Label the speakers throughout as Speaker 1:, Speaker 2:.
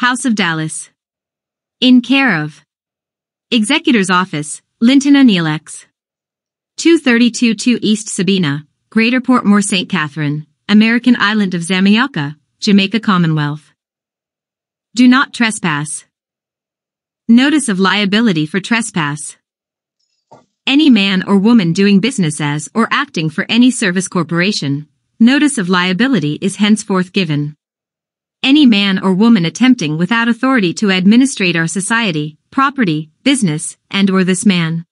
Speaker 1: House of Dallas. In care of. Executor's Office, Linton O'Neillex. 232-2 East Sabina, Greater Portmore St. Catherine, American Island of Zamaiaca, Jamaica Commonwealth. Do not trespass. Notice of liability for trespass. Any man or woman doing business as or acting for any service corporation, notice of liability is henceforth given any man or woman attempting without authority to administrate our society, property, business, and or this man.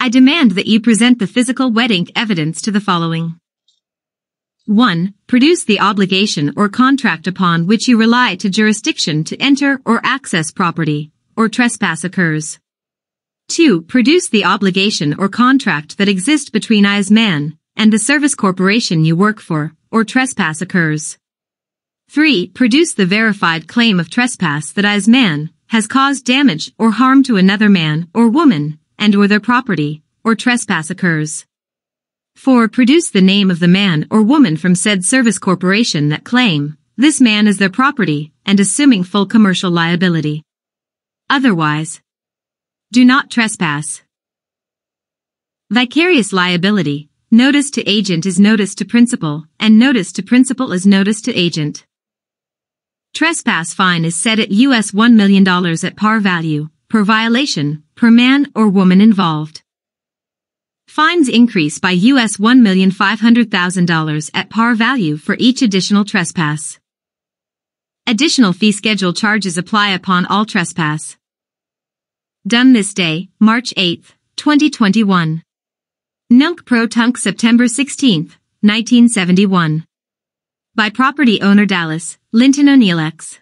Speaker 1: I demand that you present the physical wet ink evidence to the following. 1. Produce the obligation or contract upon which you rely to jurisdiction to enter or access property, or trespass occurs. 2. Produce the obligation or contract that exists between I as man and the service corporation you work for, or trespass occurs. 3. Produce the verified claim of trespass that as man has caused damage or harm to another man or woman and or their property, or trespass occurs. 4. Produce the name of the man or woman from said service corporation that claim this man is their property and assuming full commercial liability. Otherwise, do not trespass. Vicarious liability. Notice to agent is notice to principal, and notice to principal is notice to agent. Trespass fine is set at US $1 million at par value, per violation, per man or woman involved. Fines increase by US $1,500,000 at par value for each additional trespass. Additional fee schedule charges apply upon all trespass. Done this day, March 8, 2021. Nunc pro tunc September 16, 1971. By property owner Dallas, Linton O'Neillx.